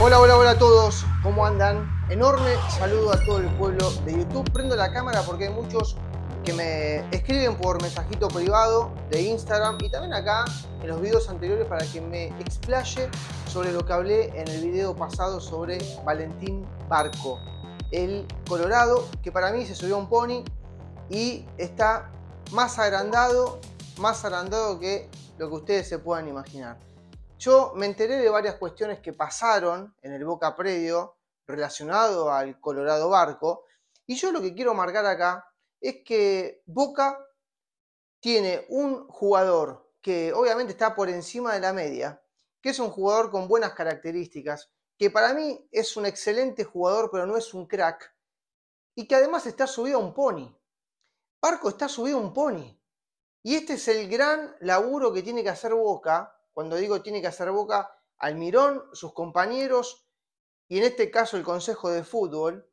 Hola, hola, hola a todos, ¿cómo andan? Enorme saludo a todo el pueblo de YouTube. Prendo la cámara porque hay muchos que me escriben por mensajito privado de Instagram y también acá en los videos anteriores para que me explaye sobre lo que hablé en el video pasado sobre Valentín Barco, el Colorado, que para mí se subió a un pony y está más agrandado, más agrandado que lo que ustedes se puedan imaginar. Yo me enteré de varias cuestiones que pasaron en el Boca Predio relacionado al Colorado Barco. Y yo lo que quiero marcar acá es que Boca tiene un jugador que obviamente está por encima de la media, que es un jugador con buenas características, que para mí es un excelente jugador, pero no es un crack, y que además está subido a un pony. Barco está subido a un pony. Y este es el gran laburo que tiene que hacer Boca cuando digo tiene que hacer boca, al Mirón, sus compañeros y en este caso el Consejo de Fútbol,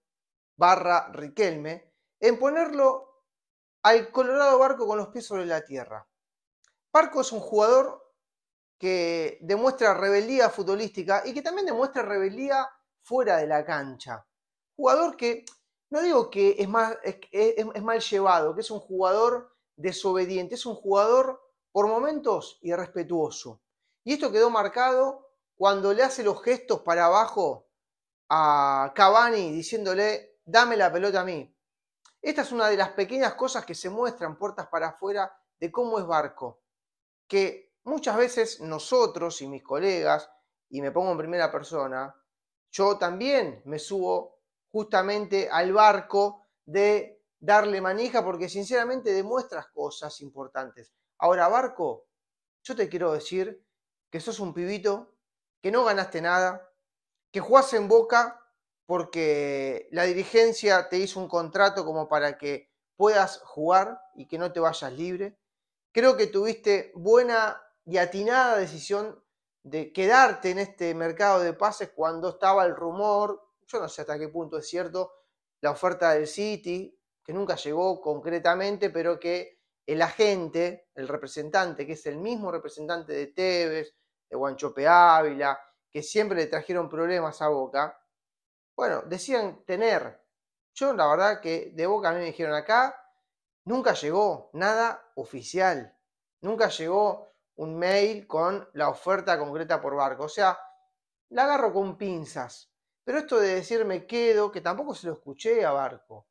barra Riquelme, en ponerlo al Colorado Barco con los pies sobre la tierra. Barco es un jugador que demuestra rebeldía futbolística y que también demuestra rebeldía fuera de la cancha. Jugador que, no digo que es, es mal llevado, que es un jugador desobediente, es un jugador por momentos irrespetuoso. Y esto quedó marcado cuando le hace los gestos para abajo a Cavani diciéndole, dame la pelota a mí. Esta es una de las pequeñas cosas que se muestran puertas para afuera de cómo es Barco, que muchas veces nosotros y mis colegas, y me pongo en primera persona, yo también me subo justamente al barco de darle manija porque sinceramente demuestras cosas importantes. Ahora, Barco, yo te quiero decir que sos un pibito, que no ganaste nada, que jugás en Boca porque la dirigencia te hizo un contrato como para que puedas jugar y que no te vayas libre. Creo que tuviste buena y atinada decisión de quedarte en este mercado de pases cuando estaba el rumor, yo no sé hasta qué punto es cierto, la oferta del City, que nunca llegó concretamente, pero que el agente, el representante, que es el mismo representante de Tevez, de Guanchope Ávila, que siempre le trajeron problemas a Boca, bueno, decían tener. Yo la verdad que de Boca a mí me dijeron acá, nunca llegó nada oficial, nunca llegó un mail con la oferta concreta por barco, o sea, la agarro con pinzas. Pero esto de decirme quedo, que tampoco se lo escuché a Barco.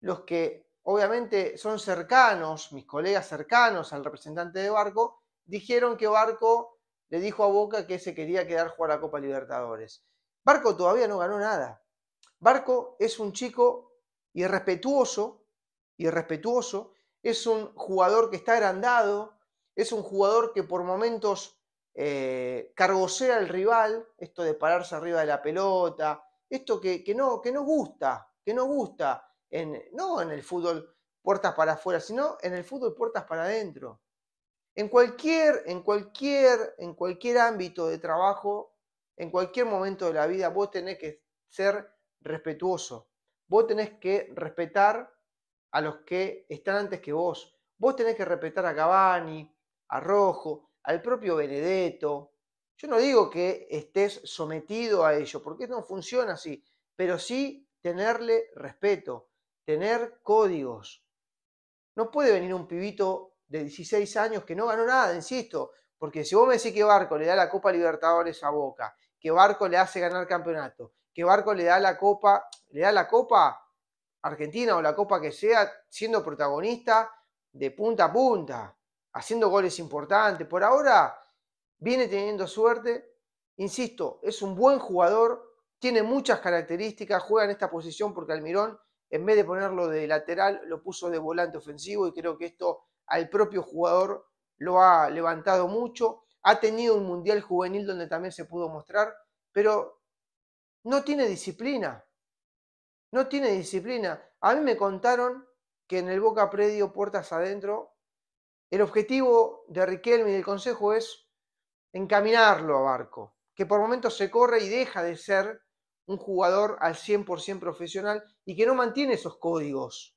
Los que obviamente son cercanos, mis colegas cercanos al representante de Barco, dijeron que Barco le dijo a Boca que se quería quedar jugar a Copa Libertadores. Barco todavía no ganó nada. Barco es un chico irrespetuoso, irrespetuoso, es un jugador que está agrandado, es un jugador que por momentos eh, al rival, esto de pararse arriba de la pelota, esto que, no, que no gusta, que no gusta no en el fútbol puertas para afuera, sino en el fútbol puertas para adentro. En cualquier, en cualquier, en cualquier ámbito de trabajo, en cualquier momento de la vida, vos tenés que ser respetuoso. Vos tenés que respetar a los que están antes que vos. Vos tenés que respetar a Cavani, a Rojo, al propio Benedetto. Yo no digo que estés sometido a ello, porque no funciona así, pero sí tenerle respeto tener códigos. No puede venir un pibito de 16 años que no ganó nada, insisto, porque si vos me decís que Barco le da la Copa Libertadores a Boca, que Barco le hace ganar campeonato, que Barco le da la Copa, le da la Copa Argentina o la Copa que sea, siendo protagonista de punta a punta, haciendo goles importantes. Por ahora viene teniendo suerte, insisto, es un buen jugador, tiene muchas características, juega en esta posición porque Almirón en vez de ponerlo de lateral, lo puso de volante ofensivo y creo que esto al propio jugador lo ha levantado mucho. Ha tenido un mundial juvenil donde también se pudo mostrar, pero no tiene disciplina. No tiene disciplina. A mí me contaron que en el Boca Predio, puertas adentro, el objetivo de Riquelme y del Consejo es encaminarlo a Barco, que por momentos se corre y deja de ser un jugador al 100% profesional y que no mantiene esos códigos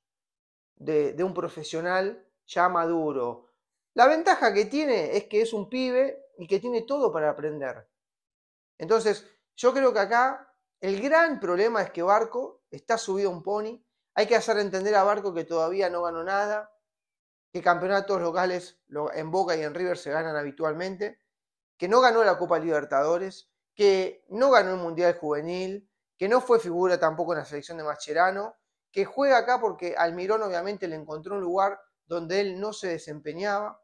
de, un profesional ya maduro. La ventaja que tiene es que es un pibe y que tiene todo para aprender. Entonces, yo creo que acá el gran problema es que Barco está subido a un pony. Hay que hacer entender a Barco que todavía no ganó nada, que campeonatos locales en Boca y en River se ganan habitualmente, que no ganó la Copa Libertadores, que no ganó el Mundial Juvenil, que no fue figura tampoco en la selección de Mascherano, que juega acá porque Almirón obviamente le encontró un lugar donde él no se desempeñaba,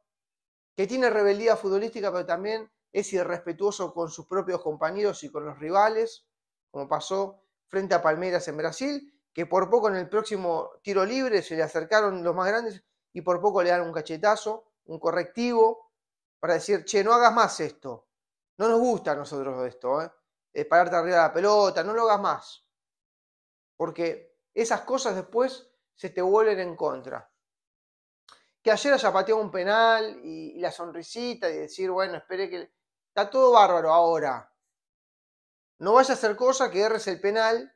que tiene rebeldía futbolística pero también es irrespetuoso con sus propios compañeros y con los rivales, como pasó frente a Palmeiras en Brasil, que por poco en el próximo tiro libre se le acercaron los más grandes y por poco le dan un cachetazo, un correctivo, para decir, che, no hagas más esto, no nos gusta a nosotros esto, ¿eh? ¿eh? pararte arriba de la pelota, no lo hagas más. Porque esas cosas después se te vuelven en contra. Que ayer haya pateado un penal y, la sonrisita y decir, bueno, espere que... Está todo bárbaro ahora. No vaya a hacer cosa que erres el penal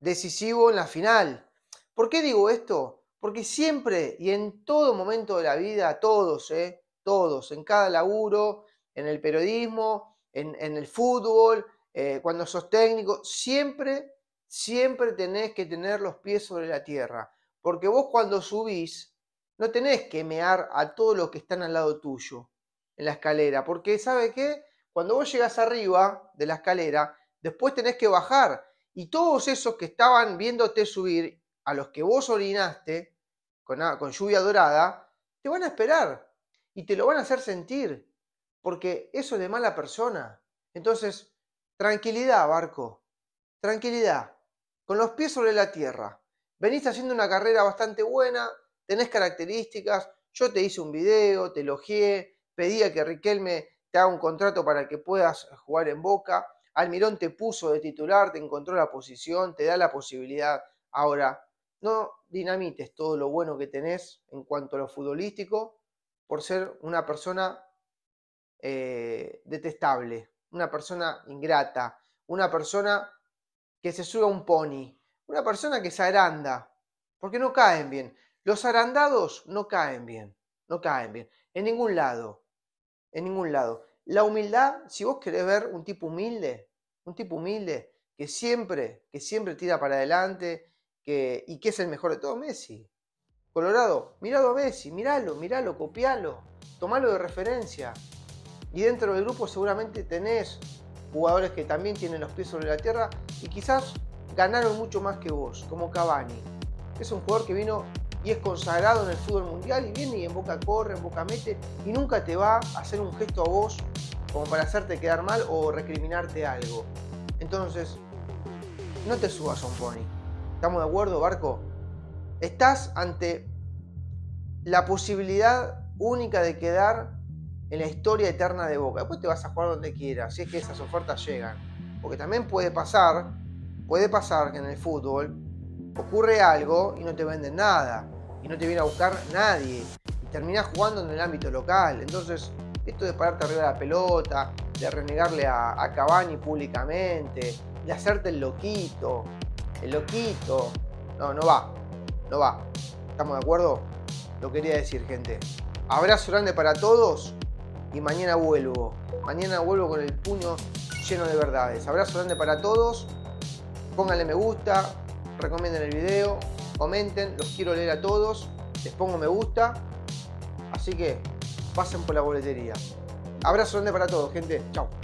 decisivo en la final. ¿Por qué digo esto? Porque siempre y en todo momento de la vida, todos, eh, todos, en cada laburo, en el periodismo, en, el fútbol, eh, cuando sos técnico, siempre, siempre tenés que tener los pies sobre la tierra, porque vos cuando subís, no tenés que mear a todos los que están al lado tuyo en la escalera, porque ¿sabe qué? Cuando vos llegas arriba de la escalera, después tenés que bajar y todos esos que estaban viéndote subir, a los que vos orinaste con, con lluvia dorada, te van a esperar y te lo van a hacer sentir porque eso es de mala persona. Entonces, tranquilidad, barco, tranquilidad, con los pies sobre la tierra. Venís haciendo una carrera bastante buena, tenés características, yo te hice un video, te elogié, a que Riquelme te haga un contrato para que puedas jugar en Boca, Almirón te puso de titular, te encontró la posición, te da la posibilidad. Ahora, no dinamites todo lo bueno que tenés en cuanto a lo futbolístico por ser una persona eh, detestable, una persona ingrata, una persona que se sube a un pony, una persona que se aranda, porque no caen bien. Los arandados no caen bien, no caen bien, en ningún lado, en ningún lado. La humildad, si vos querés ver un tipo humilde, un tipo humilde que siempre, que siempre tira para adelante que, y que es el mejor de todo Messi. Colorado, mirado a Messi, míralo, miralo, copialo, tomalo de referencia. Y dentro del grupo seguramente tenés jugadores que también tienen los pies sobre la tierra y quizás ganaron mucho más que vos, como Cavani. Es un jugador que vino y es consagrado en el fútbol mundial y viene y en boca corre, en boca mete y nunca te va a hacer un gesto a vos como para hacerte quedar mal o recriminarte algo. Entonces, no te subas a un pony. ¿Estamos de acuerdo, Barco? Estás ante la posibilidad única de quedar en la historia eterna de Boca. Después te vas a jugar donde quieras, si es que esas ofertas llegan. Porque también puede pasar, puede pasar que en el fútbol ocurre algo y no te venden nada, y no te viene a buscar nadie, y terminás jugando en el ámbito local. Entonces, esto de pararte arriba de la pelota, de renegarle a, a Cavani públicamente, de hacerte el loquito, el loquito, no, no va, no va. ¿Estamos de acuerdo? Lo quería decir, gente. Abrazo grande para todos y mañana vuelvo. Mañana vuelvo con el puño lleno de verdades. Abrazo grande para todos. Pónganle me gusta, recomienden el video, comenten, los quiero leer a todos. Les pongo me gusta. Así que pasen por la boletería. Abrazo grande para todos, gente. Chao.